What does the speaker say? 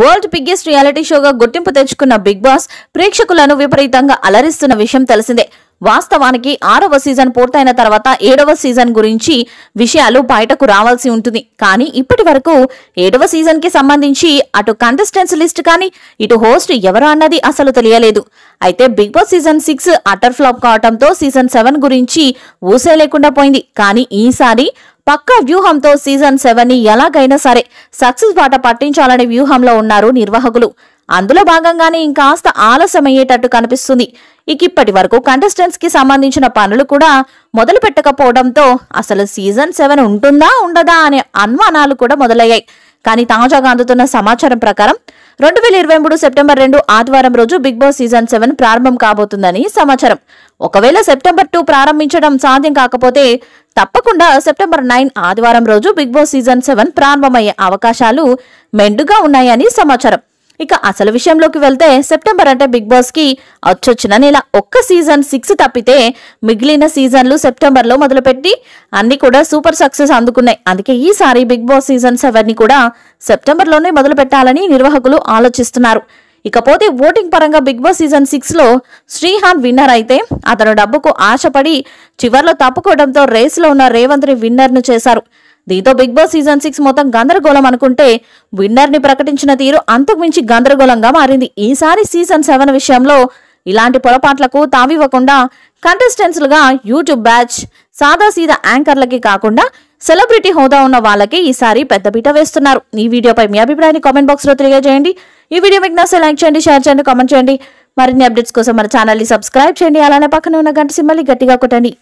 world biggest reality షోగా గుర్తింపు తెచ్చుకున్న big boss ప్రేక్షకులను విపరీతంగా అలరిస్తున్న విషయం తెలిసిందే వాస్తవానికి ఆరవ సీజన్ పూర్తయిన తర్వాత ఏడవ సీజన్ గురించి విషయాలు బయటకు రావాల్సి ఉంటుంది కానీ ఇప్పటి వరకు ఏడవ సీజన్ కి సంబంధించి అటు కంటెస్టెంట్స్ లిస్ట్ కానీ ఇటు హోస్ట్ ఎవరు అన్నది అసలు తెలియలేదు అయితే Bigg Boss season six utter flop కావడంతో సీజన్ సెవెన్ గురించి ఊసే లేకుండా పోయింది కానీ ఈసారి పక్కా వ్యూహంతో సీజన్ సెవెన్ ని ఎలాగైనా సరే సక్సెస్ బాట పట్టించాలనే వ్యూహంలో ఉన్నారు నిర్వాహకులు అందులో భాగంగానే ఇంకాస్త ఆలస్యమయ్యేటట్టు కనిపిస్తుంది ఇక ఇప్పటి వరకు కంటెస్టెంట్స్ కి సంబంధించిన పనులు కూడా మొదలు పెట్టకపోవడంతో అసలు సీజన్ సెవెన్ ఉంటుందా ఉండదా అనే అనుమానాలు కూడా మొదలయ్యాయి కానీ తాజాగా అందుతున్న సమాచారం ప్రకారం రెండు వేల ఇరవై మూడు సెప్టెంబర్ రెండు ఆదివారం రోజు బిగ్ బాస్ సీజన్ సెవెన్ ప్రారంభం కాబోతుందని సమాచారం ఒకవేళ సెప్టెంబర్ టూ ప్రారంభించడం సాధ్యం కాకపోతే తప్పకుండా సెప్టెంబర్ నైన్ ఆదివారం రోజు బిగ్ బాస్ సీజన్ సెవెన్ ప్రారంభమయ్యే అవకాశాలు మెండుగా ఉన్నాయని సమాచారం ఇక అసలు విషయంలోకి వెళ్తే సెప్టెంబర్ అంటే బిగ్ బాస్ కి అచ్చొచ్చిన నెల ఒక్క సీజన్ సిక్స్ తప్పితే మిగిలిన సీజన్లు సెప్టెంబర్ లో మొదలుపెట్టి అన్ని కూడా సూపర్ సక్సెస్ అందుకున్నాయి అందుకే ఈసారి బిగ్ బాస్ సీజన్ సెవెన్ ని కూడా సెప్టెంబర్ లోనే మొదలు పెట్టాలని నిర్వాహకులు ఆలోచిస్తున్నారు ఇకపోతే ఓటింగ్ పరంగా బిగ్ బాస్ సీజన్ సిక్స్లో శ్రీహాన్ విన్నర్ అయితే అతను డబ్బుకు ఆశపడి చివర్లో తప్పుకోవడంతో రేస్లో ఉన్న విన్నర్ విన్నర్ను చేశారు దీంతో బిగ్ బాస్ సీజన్ సిక్స్ మొత్తం గందరగోళం అనుకుంటే విన్నర్ని ప్రకటించిన తీరు అంతకుమించి గందరగోళంగా మారింది ఈసారి సీజన్ సెవెన్ విషయంలో ఇలాంటి పొరపాట్లకు తావివ్వకుండా కంటెస్టెంట్స్లుగా యూట్యూబ్ బ్యాచ్ సాదా సీదా యాంకర్లకి కాకుండా సెలబ్రిటీ హోదా ఉన్న వాళ్ళకి ఈసారి పెద్దపీట వేస్తున్నారు ఈ వీడియోపై మీ అభిప్రాయాన్ని కామెంట్ బాక్స్లో తెలియజేయండి ఈ వీడియో మీకు నచ్చే లైక్ చేయండి షేర్ చేయండి కామెంట్ చేయండి మరిన్ని అప్డేట్స్ కోసం మన ఛానల్ని సబ్స్క్రైబ్ చేయండి అలానే పక్కన ఉన్న గంట సిమ్మల్ని గట్టిగా కొట్టండి